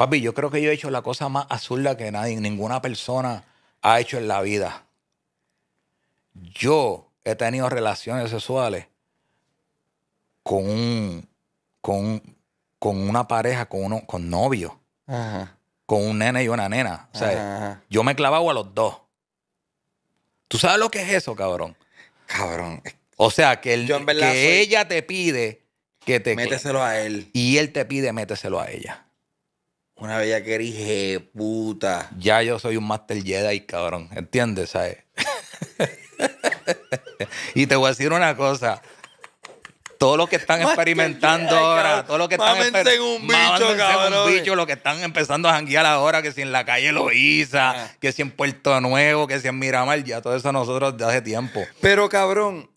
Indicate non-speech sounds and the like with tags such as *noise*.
Papi, yo creo que yo he hecho la cosa más absurda que nadie, ninguna persona ha hecho en la vida. Yo he tenido relaciones sexuales con con, una pareja, con uno, con novio. Con un nene y una nena. O sea, yo me he clavado a los dos. ¿Tú sabes lo que es eso, cabrón? Cabrón. O sea, que, el, ella te pide que te... Méteselo a él. Y él te pide méteselo a ella. Una bella querida puta. Ya yo soy un Master Jedi, cabrón. ¿Entiendes? *laughs* y te voy a decir una cosa. todo lo que están experimentando ahora, todo lo que están en un bicho, cabrón. un bicho, los que están empezando a janguear ahora, que si en la calle Loiza, ah. que si en Puerto Nuevo, que si en Miramar, ya todo eso nosotros de hace tiempo. Pero cabrón,